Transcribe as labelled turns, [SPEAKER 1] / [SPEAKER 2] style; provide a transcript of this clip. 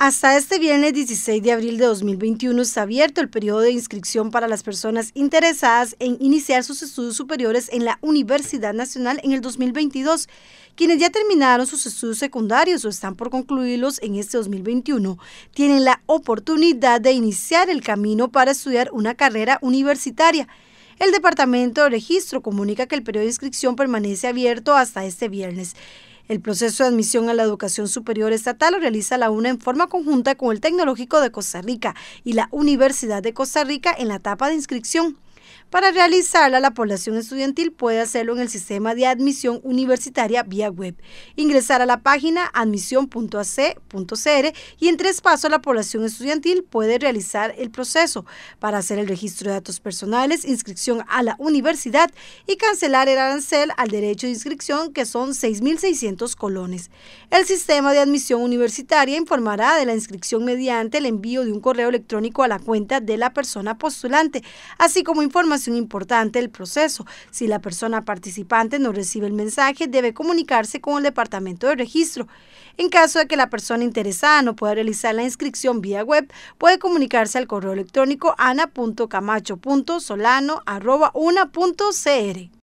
[SPEAKER 1] Hasta este viernes 16 de abril de 2021 está abierto el periodo de inscripción para las personas interesadas en iniciar sus estudios superiores en la Universidad Nacional en el 2022, quienes ya terminaron sus estudios secundarios o están por concluirlos en este 2021, tienen la oportunidad de iniciar el camino para estudiar una carrera universitaria. El Departamento de Registro comunica que el periodo de inscripción permanece abierto hasta este viernes. El proceso de admisión a la educación superior estatal lo realiza la UNA en forma conjunta con el Tecnológico de Costa Rica y la Universidad de Costa Rica en la etapa de inscripción. Para realizarla, la población estudiantil puede hacerlo en el sistema de admisión universitaria vía web. Ingresar a la página admisión.ac.cr y en tres pasos la población estudiantil puede realizar el proceso para hacer el registro de datos personales, inscripción a la universidad y cancelar el arancel al derecho de inscripción que son 6.600 colones. El sistema de admisión universitaria informará de la inscripción mediante el envío de un correo electrónico a la cuenta de la persona postulante, así como información importante el proceso. Si la persona participante no recibe el mensaje, debe comunicarse con el departamento de registro. En caso de que la persona interesada no pueda realizar la inscripción vía web, puede comunicarse al correo electrónico ana.camacho.solano.una.cr.